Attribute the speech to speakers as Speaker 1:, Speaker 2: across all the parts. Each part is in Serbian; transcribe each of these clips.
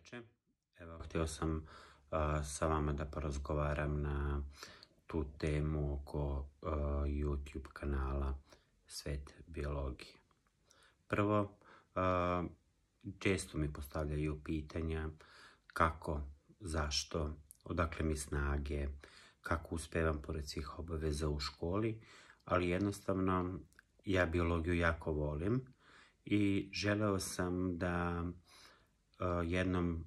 Speaker 1: veče. Evo, htio sam uh, sa vama da porazgovaram na tu temu oko uh, YouTube kanala Svet biologije. Prvo, uh, često mi postavljaju pitanja kako, zašto, odakle mi snage, kako uspevam pored svih obaveza u školi, ali jednostavno ja biologiju jako volim i želeo sam da jednom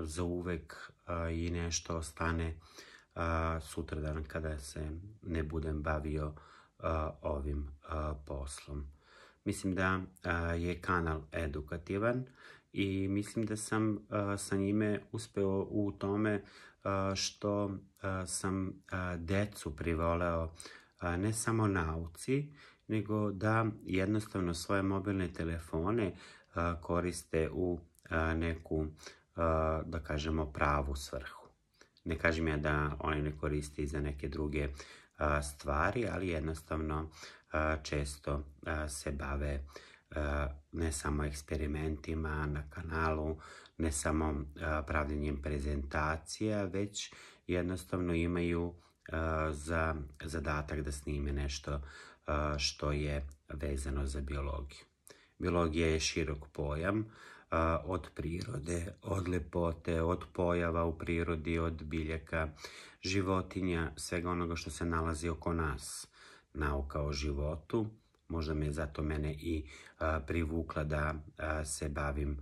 Speaker 1: za uvek i nešto ostane sutradan kada se ne budem bavio ovim poslom. Mislim da je kanal edukativan i mislim da sam sa njime uspeo u tome što sam decu privoleo ne samo nauci, nego da jednostavno svoje mobilne telefone koriste u neku, da kažemo, pravu svrhu. Ne kažem ja da oni ne koristi za neke druge stvari, ali jednostavno često se bave ne samo eksperimentima na kanalu, ne samo pravljenjem prezentacija, već jednostavno imaju za zadatak da snime nešto što je vezano za biologiju. Biologija je širok pojam, od prirode, od lepote, od pojava u prirodi, od biljaka, životinja, svega onoga što se nalazi oko nas. Nauka o životu, možda me zato mene i privukla da se bavim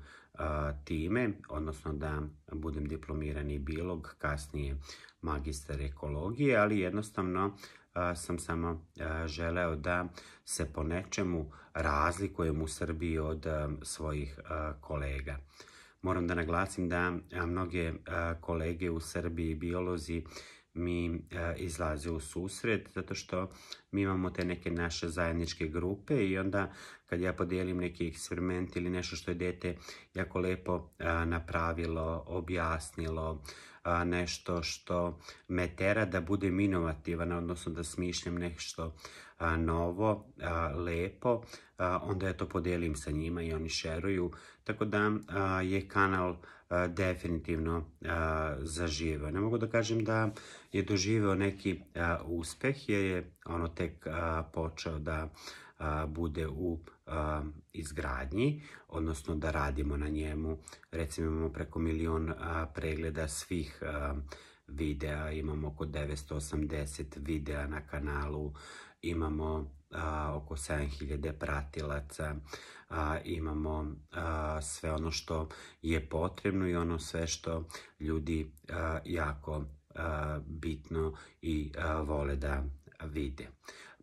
Speaker 1: time, odnosno da budem diplomirani bilog, kasnije magister ekologije, ali jednostavno sam samo želeo da se po nečemu razlikujem u Srbiji od svojih kolega. Moram da naglasim da mnoge kolege u Srbiji, biolozi, mi izlaze u susret, zato što mi imamo te neke naše zajedničke grupe i onda kad ja podijelim neki eksperiment ili nešto što je dete jako lepo napravilo, objasnilo, nešto što me tera da budem inovativan, odnosno da smišljam nešto novo, lepo, onda ja to podelim sa njima i oni šeruju. Tako da je kanal definitivno zaživao. Ne mogu da kažem da je doživeo neki a, uspeh jer je ono tek a, počeo da a, bude u a, izgradnji, odnosno da radimo na njemu. Recimo imamo preko milion a, pregleda svih a, videa, imamo oko 980 videa na kanalu, imamo a, oko 7000 pratilaca, a, imamo a, sve ono što je potrebno i ono sve što ljudi a, jako bitno i vole da vide.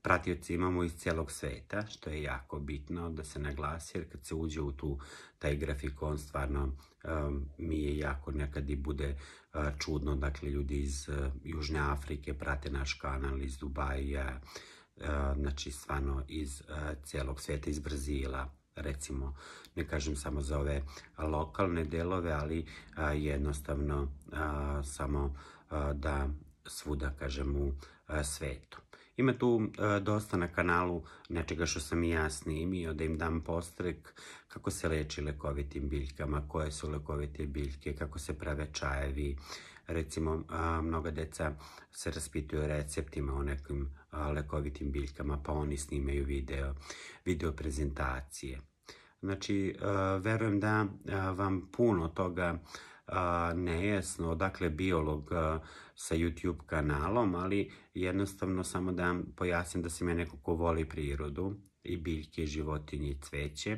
Speaker 1: Pratioci imamo iz cijelog sveta, što je jako bitno da se naglasi, jer kad se uđe u tu, taj grafikon, stvarno mi je jako nekad i bude čudno. Dakle, ljudi iz Južne Afrike prate naš kanal iz Dubaja, znači stvarno iz cijelog sveta, iz Brazila, recimo, ne kažem samo za ove lokalne delove, ali jednostavno samo da svuda, kažem, u svetu. Ima tu dosta na kanalu nečega što sam i ja snimio, da im dam postrek kako se leči lekovitim biljkama, koje su lekovite biljke, kako se prave čajevi. Recimo, mnoga deca se raspituju receptima o nekim lekovitim biljkama, pa oni snimaju video, video prezentacije. Znači, verujem da vam puno toga nejasno odakle biolog sa YouTube kanalom, ali jednostavno samo da vam pojasnim da sam ja neko ko voli prirodu i biljke, životinje, i cveće,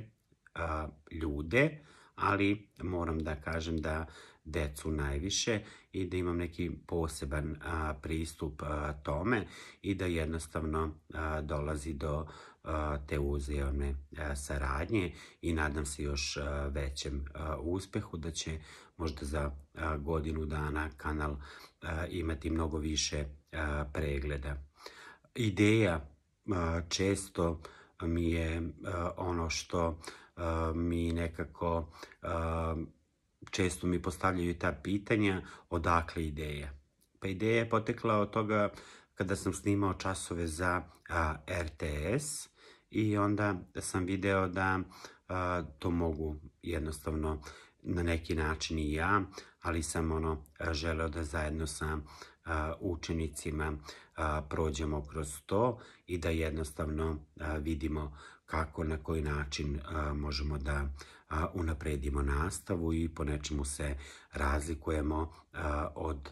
Speaker 1: ljude, ali moram da kažem da decu najviše i da imam neki poseban a, pristup a, tome i da jednostavno a, dolazi do a, te uzajavne saradnje i nadam se još a, većem a, uspehu da će možda za a, godinu dana kanal a, imati mnogo više a, pregleda. Ideja a, često mi je a, ono što a, mi nekako a, često mi postavljaju ta pitanja odakle ideja. Pa ideja je potekla od toga kada sam snimao časove za a, RTS i onda sam video da a, to mogu jednostavno na neki način i ja, ali sam ono želeo da zajedno sa učenicima prođemo kroz to i da jednostavno vidimo kako, na koji način možemo da unapredimo nastavu i po nečemu se razlikujemo od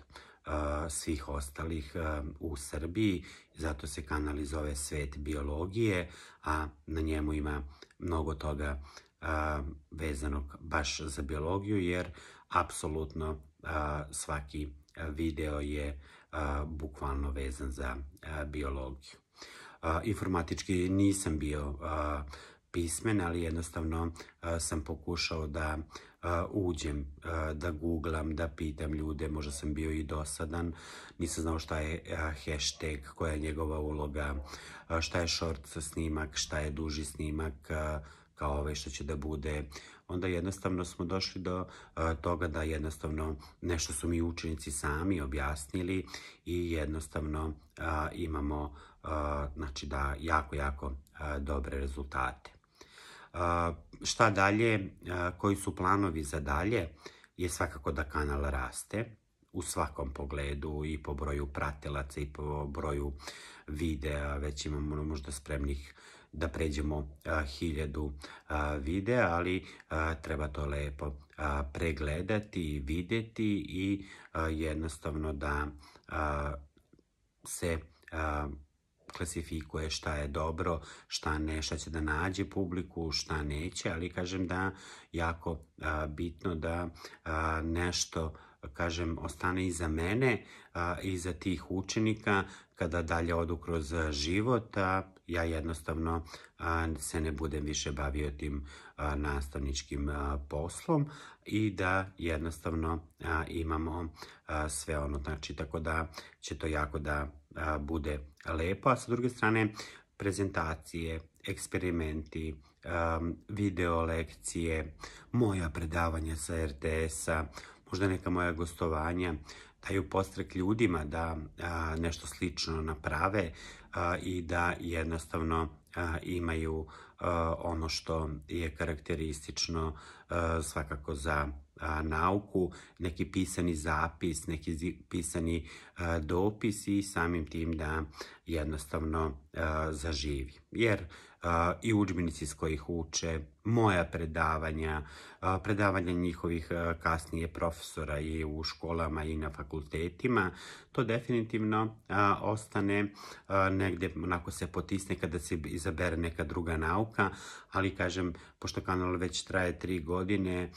Speaker 1: svih ostalih u Srbiji. Zato se kanal zove Svet biologije, a na njemu ima mnogo toga vezanog baš za biologiju, jer apsolutno svaki video je bukvalno vezan za biologiju. Informatički nisam bio pismen, ali jednostavno sam pokušao da uđem, da googlam, da pitam ljude, možda sam bio i dosadan, nisam znao šta je hashtag, koja je njegova uloga, šta je short snimak, šta je duži snimak, kao ove ovaj što će da bude, onda jednostavno smo došli do e, toga da jednostavno nešto su mi učenici sami objasnili i jednostavno imamo znači da jako, jako dobre rezultate. šta dalje, koji su planovi za dalje, je svakako da kanal raste u svakom pogledu i po broju pratilaca i po broju videa, već imamo možda spremnih da pređemo hiljadu videa, ali treba to lepo pregledati, videti i jednostavno da se klasifikuje šta je dobro, šta ne, šta će da nađe publiku, šta neće, ali kažem da jako bitno da nešto kažem, ostane i za mene, i za tih učenika, kada dalje odu kroz život, ja jednostavno se ne budem više bavio tim nastavničkim poslom i da jednostavno imamo sve ono. Znači, tako da će to jako da bude lepo. A sa druge strane, prezentacije, eksperimenti, video lekcije, moja predavanja sa RTS-a, možda neka moja gostovanja, daju postrek ljudima da a, nešto slično naprave a, i da jednostavno a, imaju ono što je karakteristično svakako za nauku, neki pisani zapis, neki pisani dopis i samim tim da jednostavno zaživi. Jer i učbenici s kojih uče, moja predavanja, predavanja njihovih kasnije profesora i u školama i na fakultetima, to definitivno ostane negde, onako se potisne kada se izabere neka druga nauka, ali kažem, pošto kanal već traje tri godine,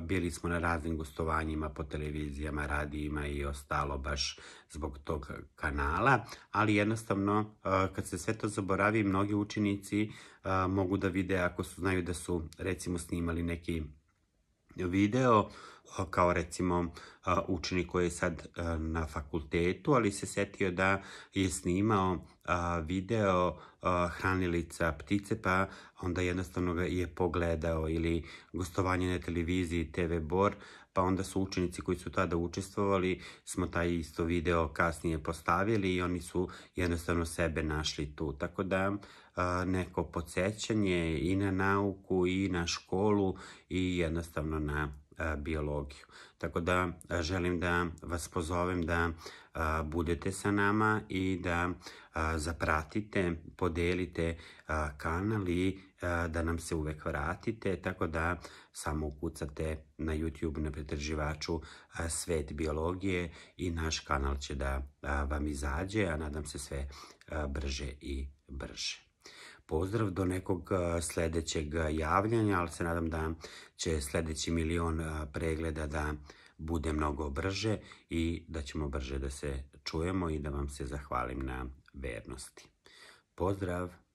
Speaker 1: bili smo na raznim gostovanjima po televizijama, radijima i ostalo, baš zbog tog kanala, ali jednostavno uh, kad se sve to zaboravi, mnogi učenici uh, mogu da vide ako su znaju da su recimo snimali neki video, uh, kao recimo učenik koji je sad na fakultetu, ali se setio da je snimao video hranilica ptice, pa onda jednostavno ga je pogledao ili gostovanje na televiziji TV Bor, pa onda su učenici koji su tada učestvovali, smo taj isto video kasnije postavili i oni su jednostavno sebe našli tu. Tako da neko podsjećanje i na nauku i na školu i jednostavno na E, biologiju. Tako da e, želim da vas pozovem da e, budete sa nama i da zapratite, podelite kanal i da nam se uvek vratite, tako da samo ukucate na YouTube na pretraživaču Svet biologije i naš kanal će da vam izađe, a nadam se sve brže i brže pozdrav do nekog sledećeg javljanja, ali se nadam da će sledeći milion pregleda da bude mnogo brže i da ćemo brže da se čujemo i da vam se zahvalim na vernosti. Pozdrav!